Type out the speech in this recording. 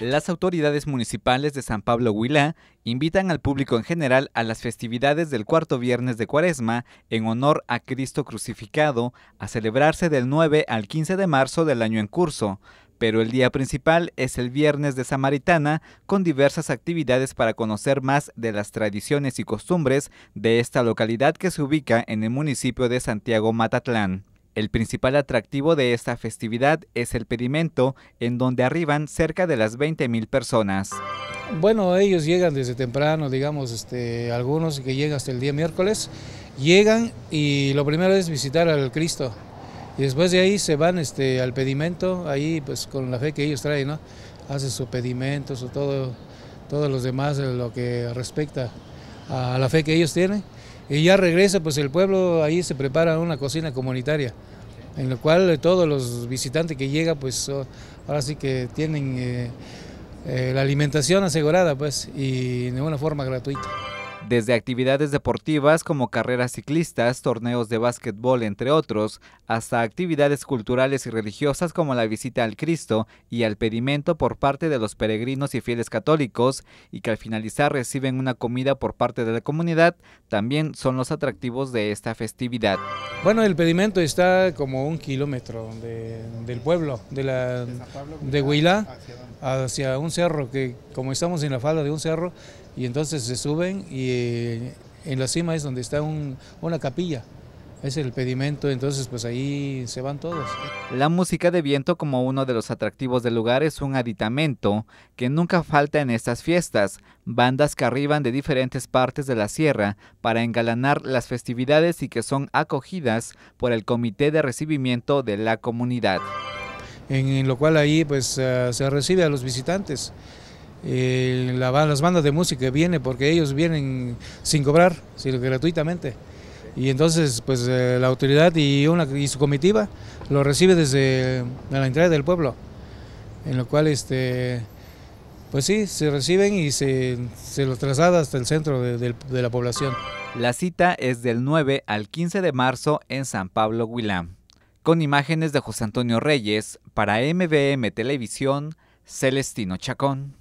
Las autoridades municipales de San Pablo Huilá invitan al público en general a las festividades del cuarto viernes de Cuaresma en honor a Cristo crucificado a celebrarse del 9 al 15 de marzo del año en curso, pero el día principal es el viernes de Samaritana con diversas actividades para conocer más de las tradiciones y costumbres de esta localidad que se ubica en el municipio de Santiago Matatlán. El principal atractivo de esta festividad es el pedimento, en donde arriban cerca de las 20.000 personas. Bueno, ellos llegan desde temprano, digamos, este, algunos que llegan hasta el día miércoles, llegan y lo primero es visitar al Cristo. Y después de ahí se van este, al pedimento, ahí pues con la fe que ellos traen, ¿no? Hacen su pedimento, su todo, todos los demás, lo que respecta a la fe que ellos tienen. Y ya regresa, pues el pueblo ahí se prepara una cocina comunitaria en lo cual eh, todos los visitantes que llegan, pues ahora sí que tienen eh, eh, la alimentación asegurada, pues, y de una forma gratuita. Desde actividades deportivas como carreras ciclistas, torneos de básquetbol, entre otros, hasta actividades culturales y religiosas como la visita al Cristo y al pedimento por parte de los peregrinos y fieles católicos, y que al finalizar reciben una comida por parte de la comunidad, también son los atractivos de esta festividad. Bueno, el pedimento está como un kilómetro del pueblo, de, la, de Huila, hacia un cerro, que como estamos en la falda de un cerro, y entonces se suben y eh, en la cima es donde está una capilla. Es el pedimento, entonces pues ahí se van todos. La música de viento como uno de los atractivos del lugar es un aditamento que nunca falta en estas fiestas. Bandas que arriban de diferentes partes de la sierra para engalanar las festividades y que son acogidas por el comité de recibimiento de la comunidad. En lo cual ahí pues eh, se recibe a los visitantes las bandas de música vienen porque ellos vienen sin cobrar, sino gratuitamente. Y entonces, pues eh, la autoridad y, una, su comitiva lo recibe desde la entrada del pueblo, en lo cual, este, pues sí, se reciben y se, los traslada hasta el centro de, la población. La cita es del 9 al 15 de marzo en San Pablo, Huilán. Con imágenes de José Antonio Reyes, para MBM Televisión, Celestino Chacón.